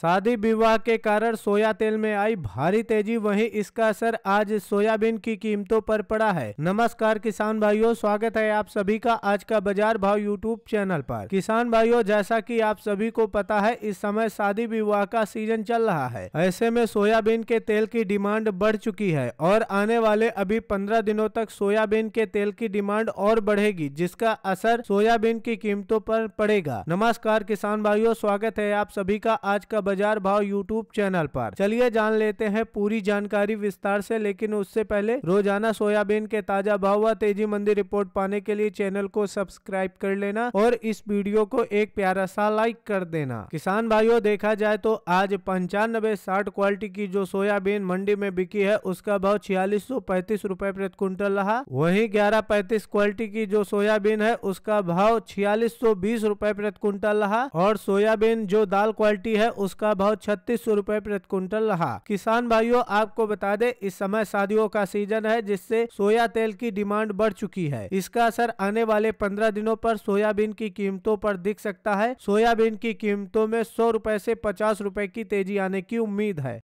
शादी विवाह के कारण सोया तेल में आई भारी तेजी वहीं इसका असर आज सोयाबीन की कीमतों पर पड़ा है नमस्कार किसान भाइयों स्वागत है आप सभी का आज का बाजार भाव यूट्यूब चैनल पर किसान भाइयों जैसा कि आप सभी को पता है इस समय शादी विवाह का सीजन चल रहा है ऐसे में सोयाबीन के तेल की डिमांड बढ़ चुकी है और आने वाले अभी पंद्रह दिनों तक सोयाबीन के तेल की डिमांड और बढ़ेगी जिसका असर सोयाबीन की कीमतों पर पड़ेगा नमस्कार किसान भाइयों स्वागत है आप सभी का आज का बाजार भाव यूट्यूब चैनल पर चलिए जान लेते हैं पूरी जानकारी विस्तार से लेकिन उससे पहले रोजाना सोयाबीन के ताजा भाव व तेजी मंदी रिपोर्ट पाने के लिए चैनल को सब्सक्राइब कर लेना और इस वीडियो को एक प्यारा सा लाइक कर देना किसान भाइयों देखा जाए तो आज पंचानबे साठ क्वालिटी की जो सोयाबीन मंडी में बिकी है उसका भाव छियालीस सौ पैंतीस रूपए प्रति क्विंटल रहा वही ग्यारह पैंतीस क्वालिटी की जो सोयाबीन है उसका भाव छियालीस सौ बीस रूपए प्रति क्विंटल रहा और सोयाबीन जो दाल क्वालिटी है उसका का भाव छत्तीस सौ रूपए प्रति क्विंटल रहा किसान भाइयों आपको बता दें इस समय शादियों का सीजन है जिससे सोया तेल की डिमांड बढ़ चुकी है इसका असर आने वाले पंद्रह दिनों पर सोयाबीन की कीमतों पर दिख सकता है सोयाबीन की कीमतों में सौ रूपए ऐसी पचास रूपए की तेजी आने की उम्मीद है